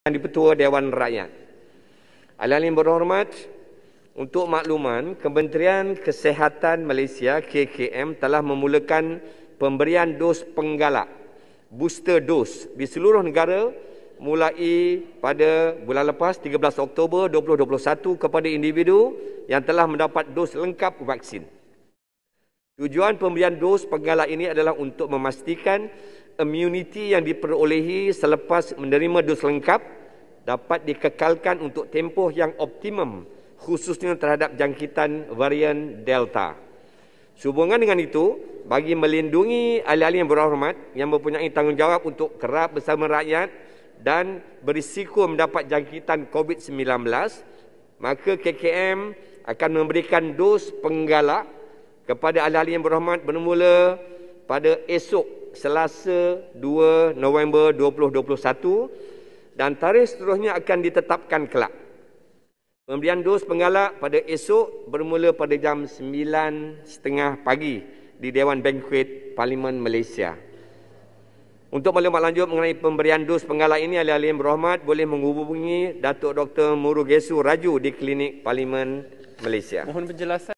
dan di Petua Dewan Rakyat. Alang yang berhormat, untuk makluman, Kementerian Kesehatan Malaysia KKM telah memulakan pemberian dos penggalak booster dos di seluruh negara mulai pada bulan lepas 13 Oktober 2021 kepada individu yang telah mendapat dos lengkap vaksin. Tujuan pemberian dos penggalak ini adalah untuk memastikan immunity yang diperolehi selepas menerima dos lengkap dapat dikekalkan untuk tempoh yang optimum khususnya terhadap jangkitan varian Delta. Sehubungan dengan itu, bagi melindungi ahli-ahli yang berhormat yang mempunyai tanggungjawab untuk kerap bersama rakyat dan berisiko mendapat jangkitan COVID-19, maka KKM akan memberikan dos penggalak kepada ahli-ahli yang berhormat bermula pada esok Selasa 2 November 2021 dan tarikh seterusnya akan ditetapkan kelak. Pemberian dos penggalak pada esok bermula pada jam 9.30 pagi di Dewan Banquet Parlimen Malaysia. Untuk maklumat lanjut mengenai pemberian dos penggalak ini, Ali Alim Rahmat boleh menghubungi Datuk Dr. Murugesu Raju di Klinik Parlimen Malaysia. Mohon penjelasan.